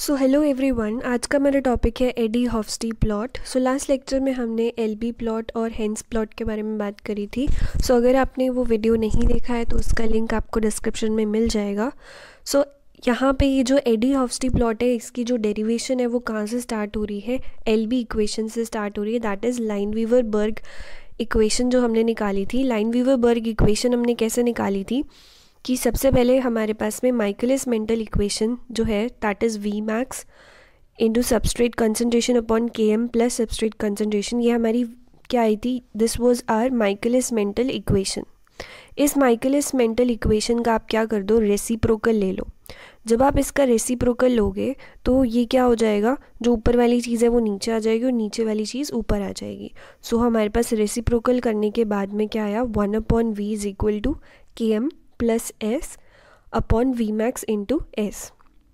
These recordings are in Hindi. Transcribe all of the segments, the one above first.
सो हेलो एवरीवन आज का मेरा टॉपिक है Eadie Hofstee plot so last lecture में हमने एलबी प्लॉट और हेंस प्लॉट के बारे में बात करी थी सो so, अगर आपने वो वीडियो नहीं देखा है तो उसका लिंक आपको डिस्क्रिप्शन में मिल जाएगा सो so, यहाँ पे ये जो एडी हॉफस्टी प्लॉट है इसकी जो डेरिवेशन है वो कहाँ से स्टार्ट हो रही है बी इक्वेशन से स्टार्ट हो रही है that is Lineweaver Burk equation जो हमने निकाली थी लाइन वीवर बर्ग इक्वेशन हमने कैसे निकाली थी कि सबसे पहले हमारे पास में माइकलिस मेंटल इक्वेशन जो है that is V max into substrate concentration upon K M plus substrate concentration ये हमारी क्या आई थी this was our Michaelis Menten equation इस माइकलिस मेंटल इक्वेशन का आप क्या कर दो रेसिप्रोकल ले लो जब आप इसका रेसिप्रोकल लोगे तो ये क्या हो जाएगा जो ऊपर वाली चीज़ है वो नीचे आ जाएगी और नीचे वाली चीज़ ऊपर आ जाएगी सो so, हमारे पास रेसिप्रोकल करने के बाद में क्या आया one upon V is equal to K M plus S upon V max into S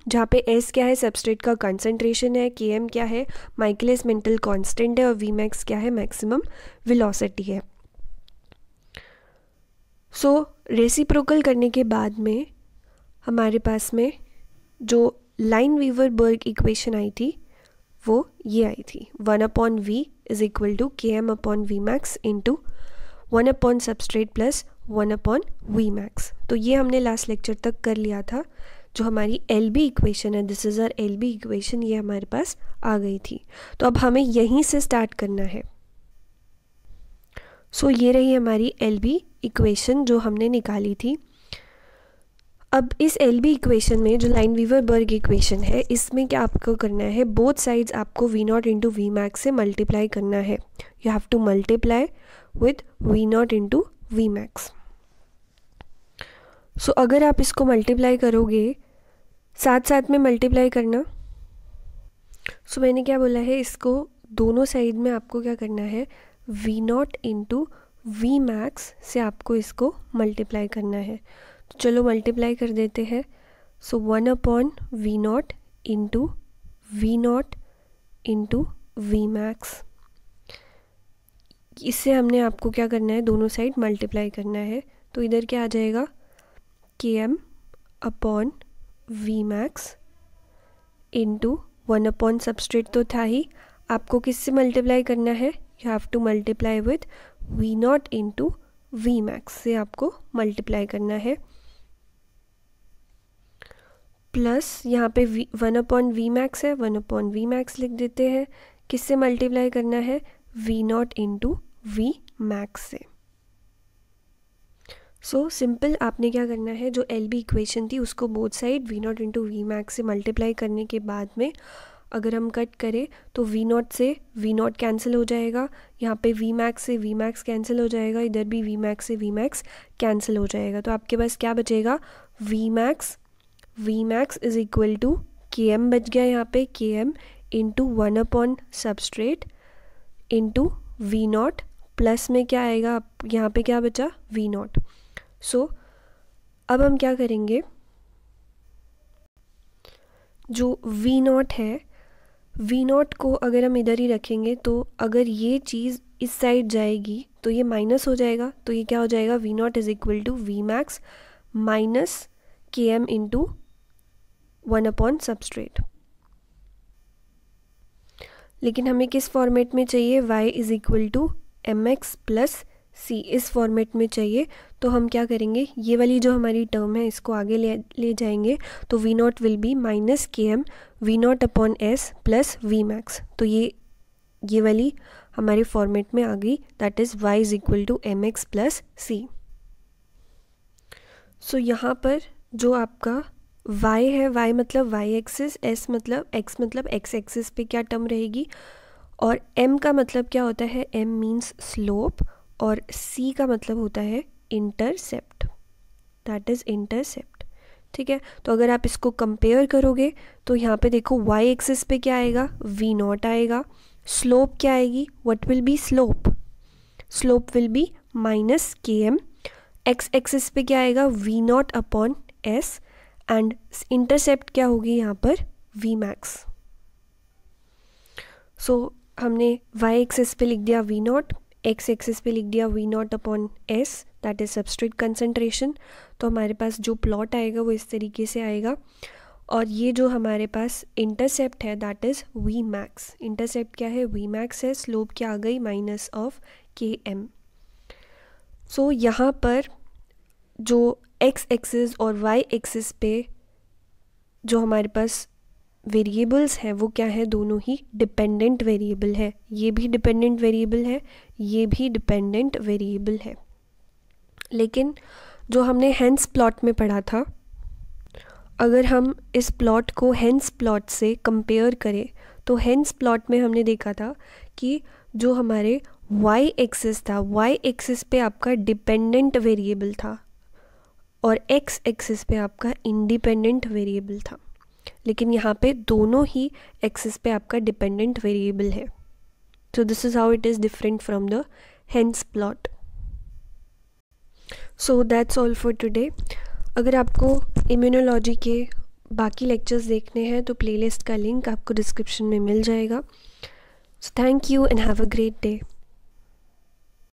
जहाँ पे एस क्या है सबस्ट्रेट का कंसनट्रेशन है के एम क्या है माइकलेस मेंटल कांस्टेंट है और वी मैक्स क्या है मैक्सिमम विलोसिटी है सो so, रेसिप्रोकल करने के बाद में हमारे पास में जो लाइन वीवर बर्ग इक्वेशन आई थी वो ये आई थी one upon V is equal to K M upon V max into one upon substrate plus one upon V max तो ये हमने लास्ट लेक्चर तक कर लिया था जो हमारी एल बी इक्वेशन है this is our L B equation ये हमारे पास आ गई थी तो अब हमें यहीं से स्टार्ट करना है सो so, ये रही हमारी एल बी इक्वेशन जो हमने निकाली थी अब इस एल बी इक्वेशन में जो लाइन वीवर बर्ग इक्वेशन है इसमें क्या आपको करना है बोथ साइड्स आपको V not into V max से मल्टीप्लाई करना है you have to multiply with V not into V max so अगर आप इसको मल्टीप्लाई करोगे साथ साथ में मल्टीप्लाई करना सो so, मैंने क्या बोला है इसको दोनों साइड में आपको क्या करना है V not into V max से आपको इसको मल्टीप्लाई करना है तो चलो मल्टीप्लाई कर देते हैं so one upon V not into V not into V max इससे हमने आपको क्या करना है दोनों साइड मल्टीप्लाई करना है तो इधर क्या आ जाएगा K M upon V max into one upon substrate तो था ही आपको किससे मल्टीप्लाई करना है you have to multiply with V not into V max से आपको मल्टीप्लाई करना है प्लस यहाँ पे V one upon V max है वन अपॉन वी मैक्स लिख देते हैं किससे मल्टीप्लाई करना है V not into V max से सो so, सिंपल आपने क्या करना है जो एल बी इक्वेशन थी उसको both side V not into V max से मल्टीप्लाई करने के बाद में अगर हम कट करें तो वी नॉट से वी नॉट कैंसिल हो जाएगा यहाँ पे वी मैक्स से वी मैक्स कैंसिल हो जाएगा इधर भी वी मैक्स से वी मैक्स कैंसिल हो जाएगा तो आपके पास क्या बचेगा V max V max is equal to K M बच गया यहाँ पे K M into one upon substrate into V not plus में क्या आएगा यहाँ पे क्या बचा वी नॉट सो अब हम क्या करेंगे जो वी नॉट है वी नॉट को अगर हम इधर ही रखेंगे तो अगर ये चीज़ इस साइड जाएगी तो ये माइनस हो जाएगा तो ये क्या हो जाएगा V not is equal to V max minus K M into one upon substrate लेकिन हमें किस फॉर्मेट में चाहिए y is equal to M X plus C इस फॉर्मेट में चाहिए तो हम क्या करेंगे ये वाली जो हमारी टर्म है इसको आगे ले ले जाएंगे तो V not will be minus K M V not upon S plus V max तो ये ये वाली हमारे फॉर्मेट में आ गई that is Y is equal to M X plus C so यहाँ पर जो आपका y है y मतलब y एक्सिस s मतलब x मतलब x एक्सिस पे क्या टर्म रहेगी और एम का मतलब क्या होता है एम मीन्स स्लोप और सी का मतलब होता है इंटरसेप्ट दैट इज़ इंटरसेप्ट ठीक है तो अगर आप इसको कंपेयर करोगे तो यहाँ पे देखो वाई एक्सिस पे क्या आएगा वी नॉट आएगा स्लोप क्या आएगी what will be slope slope will be minus K M X axis पे क्या आएगा V not upon S and intercept क्या होगी यहाँ पर वी मैक्स सो हमने वाई एक्सेस पे लिख दिया वी नॉट एक्स एक्सेस पे लिख दिया V not upon S that is substrate concentration तो हमारे पास जो प्लॉट आएगा वो इस तरीके से आएगा और ये जो हमारे पास इंटरसेप्ट है that is V max intercept क्या है वी मैक्स है स्लोप क्या आ गई minus of K M so यहाँ पर जो एक्स एक्सिस और वाई एक्सिस पे जो हमारे पास वेरिएबल्स हैं वो क्या है दोनों ही डिपेंडेंट वेरिएबल है ये भी डिपेंडेंट वेरिएबल है ये भी डिपेंडेंट वेरिएबल है लेकिन जो हमने हैंस प्लॉट में पढ़ा था अगर हम इस प्लॉट को हैंस प्लॉट से कंपेयर करें तो हैंस प्लॉट में हमने देखा था कि जो हमारे वाई एक्सिस था वाई एक्सिस पे आपका डिपेंडेंट वेरिएबल था और एक्स एक्सिस पे आपका इंडिपेंडेंट वेरिएबल था लेकिन यहाँ पे दोनों ही एक्सेस पे आपका डिपेंडेंट वेरिएबल है so this is how it is different from the Hanes plot so that's all for today अगर आपको इम्यूनोलॉजी के बाकी लेक्चर्स देखने हैं तो प्लेलिस्ट का लिंक आपको डिस्क्रिप्शन में मिल जाएगा so thank you and have a great day